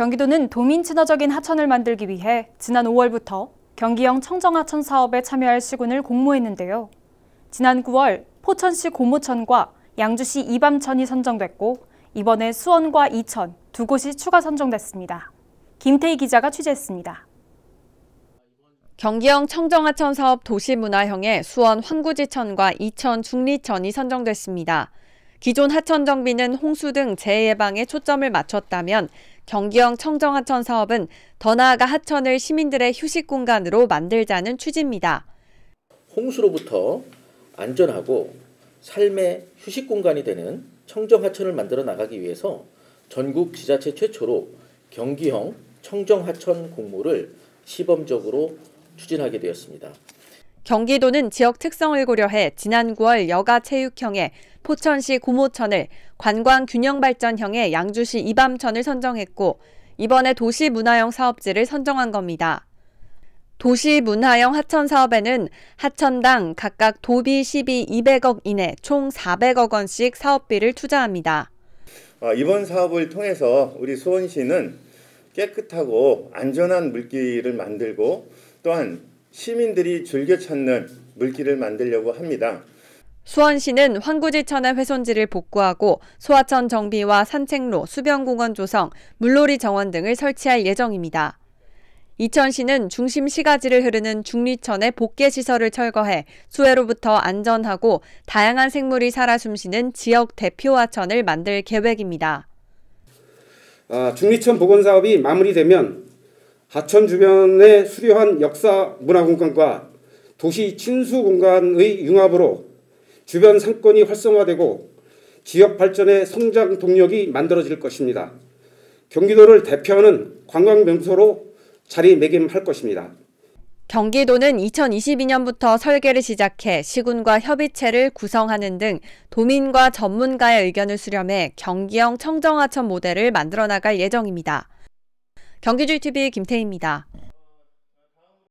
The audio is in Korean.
경기도는 도민 친화적인 하천을 만들기 위해 지난 5월부터 경기형 청정하천 사업에 참여할 시군을 공모했는데요. 지난 9월 포천시 고모천과 양주시 이밤천이 선정됐고 이번에 수원과 이천 두 곳이 추가 선정됐습니다. 김태희 기자가 취재했습니다. 경기형 청정하천 사업 도시문화형에 수원 환구지천과 이천 중리천이 선정됐습니다. 기존 하천 정비는 홍수 등 재해 방에 초점을 맞췄다면 경기형 청정하천 사업은 더 나아가 하천을 시민들의 휴식 공간으로 만들자는 취지입니다. 홍수로부터 안전하고 삶의 휴식 공간이 되는 청정하천을 만들어 나가기 위해서 전국 지자체 최초로 경기형 청정하천 공모를 시범적으로 추진하게 되었습니다. 경기도는 지역 특성을 고려해 지난 9월 여가체육형에 포천시 고모천을, 관광균형발전형에 양주시 이밤천을 선정했고 이번에 도시문화형 사업지를 선정한 겁니다. 도시문화형 하천 사업에는 하천당 각각 도비 12 200억 이내 총 400억 원씩 사업비를 투자합니다. 아, 이번 사업을 통해서 우리 수원시는 깨끗하고 안전한 물길을 만들고 또한 시민들이 즐겨 찾는 물길을 만들려고 합니다. 수원시는 환구지천의 훼손지를 복구하고 소하천 정비와 산책로, 수변공원 조성, 물놀이 정원 등을 설치할 예정입니다. 이천시는 중심 시가지를 흐르는 중리천의 복개시설을 철거해 수해로부터 안전하고 다양한 생물이 살아 숨쉬는 지역 대표 하천을 만들 계획입니다. 아, 중리천 복원 사업이 마무리되면 하천 주변에 수려한 역사 문화 공간과 도시 친수 공간의 융합으로 주변 상권이 활성화되고 지역 발전의 성장 동력이 만들어질 것입니다. 경기도를 대표하는 관광 명소로 자리매김할 것입니다. 경기도는 2022년부터 설계를 시작해 시군과 협의체를 구성하는 등 도민과 전문가의 의견을 수렴해 경기형 청정하천 모델을 만들어 나갈 예정입니다. 경기주의 TV 김태희입니다.